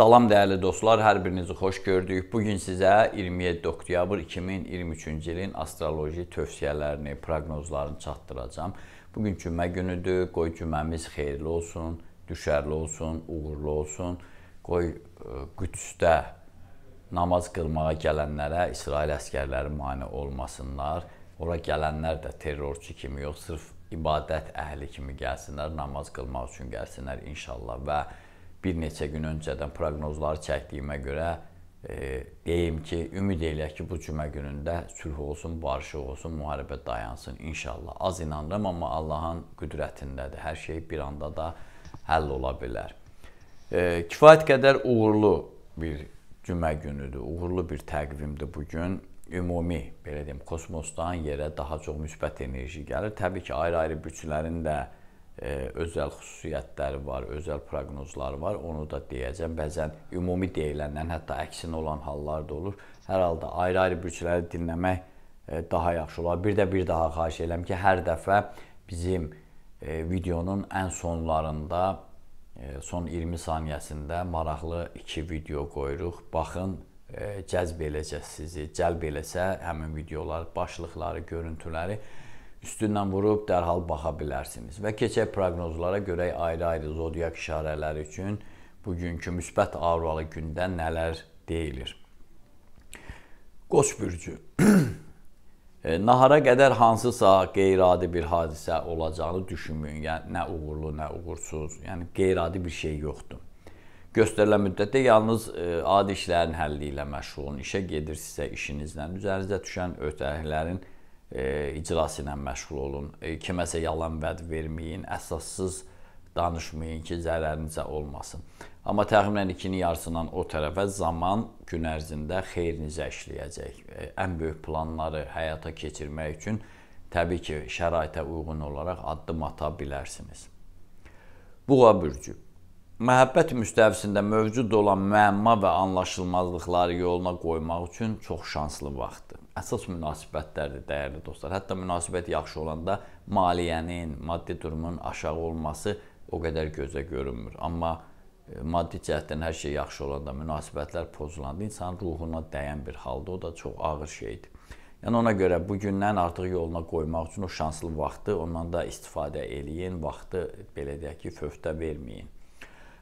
Salam dəyərli dostlar, hər birinizi xoş gördük. Bu gün sizə 27 oktyabr 2023-cü ilin astroloji tövsiyələrini, proqnozlarını çatdıracağam. Bu gün cümə günüdür. Qoy cüməmiz xeyirli olsun, düşərli olsun, uğurlu olsun. Qoy e, Qüdsdə namaz qılmağa gələnlərə İsrail əskərləri mane olmasınlar. Ora gələnlər də terrorçu kimi yox, sırf ibadət əhli kimi gəlsinlər, namaz qılmaq üçün gəlsinlər inşallah və bir neçə gün öncədən proqnozları çəkdiyimə görə e, deyim ki, ümid eləyək ki, bu cümə günündə sülh olsun, barışıq olsun, müharibə dayansın inşallah. Az inanıram, amma Allahın qüdrətindədir. Hər şey bir anda da həll ola bilər. E, kifayət qədər uğurlu bir cümə günüdür. Uğurlu bir təqvimdir bu gün. Ümumi, belə deyim, kosmosdan yerə daha çox müsbət enerji gəlir. Təbii ki, ayrı-ayrı bütçələrin də -ayrı özəl xüsusiyyətləri var, özəl proqnozları var. Onu da deyəcəm. Bəzən ümumi deyiləndən hətta əksinə olan hallar da olur. Hər halda ayrı-ayrı bürçləri dinləmək e, daha yaxşı olar. Bir də bir daha xahiş edirəm ki, hər dəfə bizim e, videonun ən sonlarında e, son 20 saniyəsində maraqlı iki video qoyuruq. Baxın, cəzb eləcək sizi. Cəlb eləsə həmin videolar, başlıqları, görüntüləri üstündən vurub dərhal baxa bilərsiniz. Və keçək proqnozlara görək ayrı-ayrı zodiak işarələri üçün bugünkü müsbət avralı gündə nələr deyilir. Qoç bürcü. E, nahara qədər hansısa qeyri-adi bir hadisə olacağını düşünməyin. Yəni nə uğurlu, nə uğursuz, yəni qeyri-adi bir şey yoxdur. Göstərilən müddətdə yalnız e, adi işlərin həlli ilə məşğulun. İşə gedirsinizsə işinizlə üzərinizə düşən öhdəliklərin e, icrası ilə məşğul olun. E, kiməsə yalan vəd verməyin, əsassız danışmayın ki, zərərinizə olmasın. Amma təxminən 2-nin yarısından o tərəfə zaman gün ərzində xeyrinizə işləyəcək. E, ən böyük planları həyata keçirmək üçün təbii ki, şəraitə uyğun olaraq addım ata bilərsiniz. Buğa bürcü Məhəbbət müstəvisində mövcud olan məmma və anlaşılmazlıqları yoluna qoymaq üçün çox şanslı vaxtdır əsas münasibətlərdir, dəyərli dostlar. Hətta münasibət yaxşı olanda maliyyənin, maddi durumun aşağı olması o qədər gözə görünmür. Amma e, maddi cəhətdən hər şey yaxşı olanda, münasibətlər pozulanda insanın ruhuna dəyən bir halda o da çox ağır şeydir. Yəni ona görə bu gündən artıq yoluna qoymaq üçün o şanslı vaxtı ondan da istifadə eləyin, vaxtı belə deyək ki, fövtə verməyin.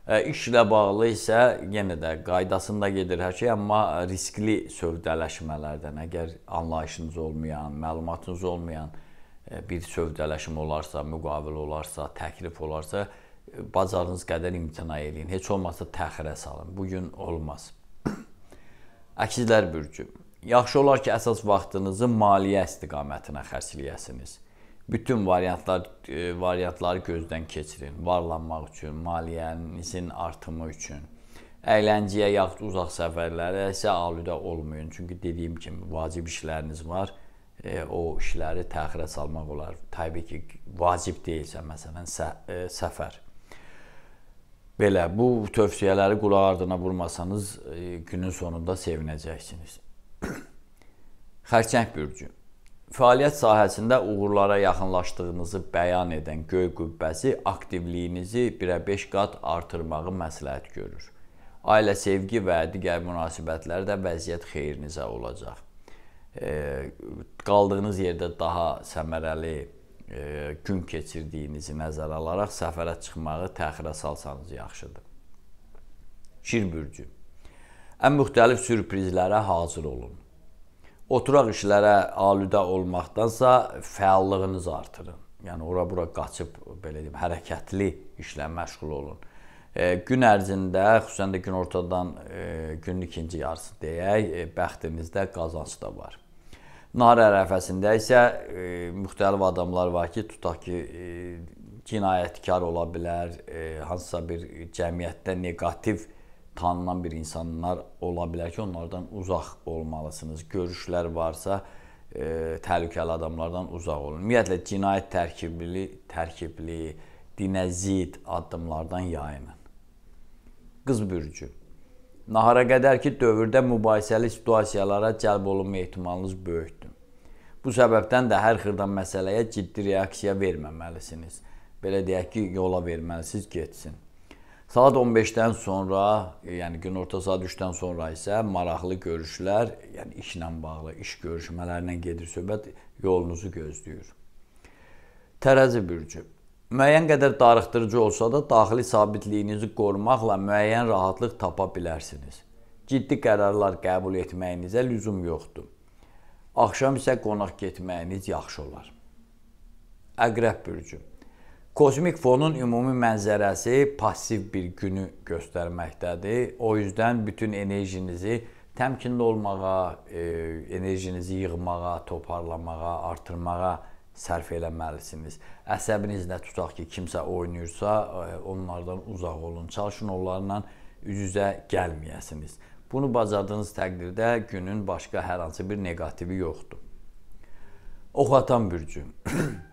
İşlə bağlı isə yenə də qaydasında gedir hər şey, amma riskli sövdələşmələrdən əgər anlayışınız olmayan, məlumatınız olmayan bir sövdələşmə olarsa, müqavilə olarsa, təklif olarsa, bacarınız qədər imtina eləyin. Heç olmasa təxirə salın. Bu gün olmaz. Əkslər bürcü. Yaxşı olar ki, əsas vaxtınızı maliyyə istiqamətinə xərcləyəsiniz bütün variantlar e, variantları gözdən keçirin. Varlanmaq üçün, maliyyənizin artımı üçün. Əyləncəyə yaxud uzaq səfərlərə isə alüdə olmayın. Çünki dediyim kimi vacib işləriniz var. E, o işləri təxirə salmaq olar. Təbii ki, vacib deyilsə məsələn sə, e, səfər. Belə bu tövsiyələri qulaq ardına vurmasanız e, günün sonunda sevinəcəksiniz. Xərçəng bürcü fəaliyyət sahəsində uğurlara yaxınlaşdığınızı bəyan edən göy qübbəsi aktivliyinizi 1-ə 5 qat artırmağı məsləhət görür. Ailə sevgi və digər münasibətlər də vəziyyət xeyrinizə olacaq. E, qaldığınız yerdə daha səmərəli e, gün keçirdiyinizi nəzərə alaraq səfərə çıxmağı təxirə salsanız yaxşıdır. Şir bürcü. Ən müxtəlif sürprizlərə hazır olun oturaq işlərə alüdə olmaqdansa fəallığınızı artırın. Yəni ora-bura qaçıb belə deyim, hərəkətli işlə məşğul olun. E, gün ərzində, xüsusən də gün ortadan e, günün ikinci yarısı deyək, e, bəxtinizdə qazanc da var. Nahar ərəfəsində isə e, müxtəlif adamlar var ki, tutaq ki, e, cinayətkar ola bilər, e, hansısa bir cəmiyyətdə neqativ e, tanınan bir insanlar ola bilər ki, onlardan uzaq olmalısınız. Görüşlər varsa, e, təhlükəli adamlardan uzaq olun. Ümumiyyətlə cinayət tərkibli, tərkibli dinə zid addımlardan yayının. Qız bürcü. Nahara qədər ki, dövrdə mübahisəli situasiyalara cəlb olunma ehtimalınız böyükdür. Bu səbəbdən də hər xırda məsələyə ciddi reaksiya verməməlisiniz. Belə deyək ki, yola verməlisiniz, getsin. Saat 15-dən sonra, e, yəni günorta saat 3-dən sonra isə maraqlı görüşlər, yəni işlə bağlı iş görüşmələrlə gedir söhbət, yolunuzu gözləyir. Tərəzi bürcü. Müəyyən qədər darıxdırıcı olsa da daxili sabitliyinizi qorumaqla müəyyən rahatlıq tapa bilərsiniz. Ciddi qərarlar qəbul etməyinizə lüzum yoxdur. Axşam isə qonaq getməyiniz yaxşı olar. Əqrəb bürcü. Kozmik fonun ümumi mənzərəsi passiv bir günü göstərməkdədir. O yüzdən bütün enerjinizi təmkinli olmağa, e, enerjinizi yığmağa, toparlamağa, artırmağa sərf eləməlisiniz. Əsəbinizlə tutaq ki, kimsə oynayırsa, e, onlardan uzaq olun. Çalışın onlarla üz-üzə gəlməyəsiniz. Bunu bacardığınız təqdirdə günün başqa hər hansı bir neqativi yoxdur. Ox atan bürcü.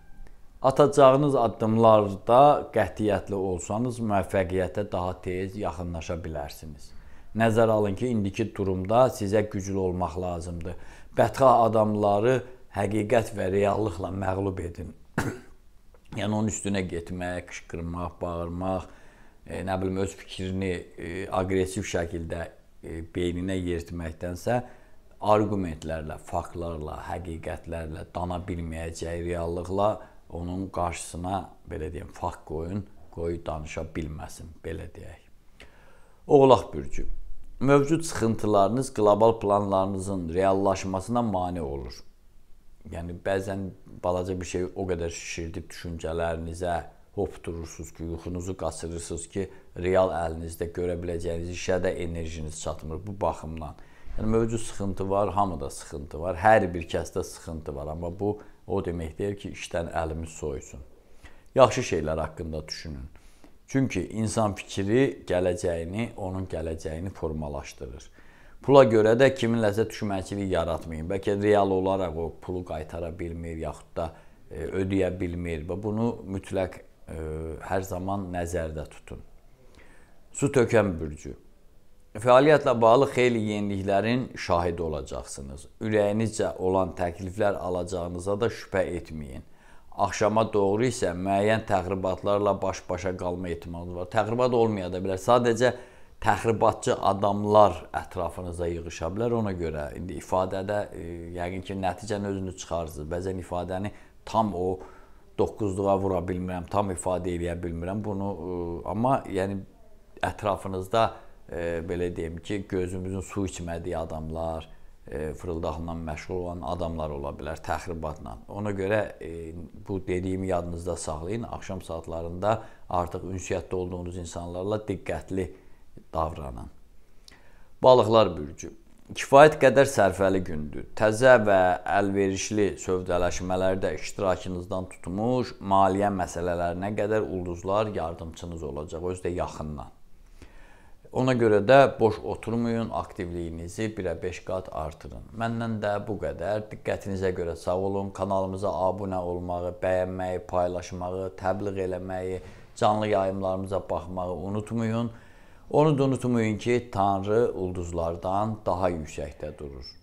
Atacağınız addımlarda qətiyyətli olsanız, müvəffəqiyyətə daha tez yaxınlaşa bilərsiniz. Nəzərə alın ki, indiki durumda sizə güclü olmaq lazımdır. Bətxa adamları həqiqət və reallıqla məğlub edin. yəni onun üstünə getmək, qışqırmaq, bağırmaq, e, nə bilim öz fikrini e, aqressiv şəkildə e, beyninə yeritməkdənsə argumentlərlə, faktlarla, həqiqətlərlə, dana bilməyəcəyi reallıqla onun qarşısına belə deyim faq qoyun, qoy danışa bilməsin, belə deyək. Oğlaq bürcü. Mövcud sıxıntılarınız qlobal planlarınızın reallaşmasına mane olur. Yəni bəzən balaca bir şey o qədər şişirdib düşüncələrinizə hop durursunuz ki, yuxunuzu qaçırırsınız ki, real əlinizdə görə biləcəyiniz işə də enerjiniz çatmır bu baxımdan. Yəni mövcud sıxıntı var, hamıda sıxıntı var, hər bir kəsdə sıxıntı var, amma bu O demək deyil ki, işdən əlimiz soyusun. Yaxşı şeylər haqqında düşünün. Çünki insan fikri gələcəyini, onun gələcəyini formalaşdırır. Pula görə də kiminləsə düşmənçilik yaratmayın. Bəlkə real olaraq o pulu qaytara bilmir, yaxud da e, ödəyə bilmir və bunu mütləq e, hər zaman nəzərdə tutun. Su tökən bürcü Fəaliyyətlə bağlı xeyli yeniliklərin şahidi olacaqsınız. Ürəyinizcə olan təkliflər alacağınıza da şübhə etməyin. Axşama doğru isə müəyyən təxribatlarla baş-başa qalma ehtimalınız var. Təxribat olmaya da bilər. Sadəcə təxribatçı adamlar ətrafınıza yığışa bilər. Ona görə indi ifadədə e, yəqin ki, nəticəni özünüz çıxarırsınız. Bəzən ifadəni tam o doqquzluğa vura bilmirəm, tam ifadə eləyə bilmirəm. Bunu e, amma yəni ətrafınızda e, belə deyim ki, gözümüzün su içmədiyi adamlar, e, fırıldaqla məşğul olan adamlar ola bilər təxribatla. Ona görə e, bu dediyimi yadınızda saxlayın. Axşam saatlarında artıq ünsiyyətdə olduğunuz insanlarla diqqətli davranın. Balıqlar bürcü kifayət qədər sərfəli gündür. Təzə və əlverişli sövdələşmələrdə iştirakınızdan tutmuş maliyyə məsələlərinə qədər ulduzlar yardımçınız olacaq, özü də yaxından. Ona görə də boş oturmayın, aktivliyinizi 1-ə 5 qat artırın. Məndən də bu qədər. Diqqətinizə görə sağ olun. Kanalımıza abunə olmağı, bəyənməyi, paylaşmağı, təbliğ eləməyi, canlı yayımlarımıza baxmağı unutmayın. Onu da unutmayın ki, Tanrı ulduzlardan daha yüksəkdə durur.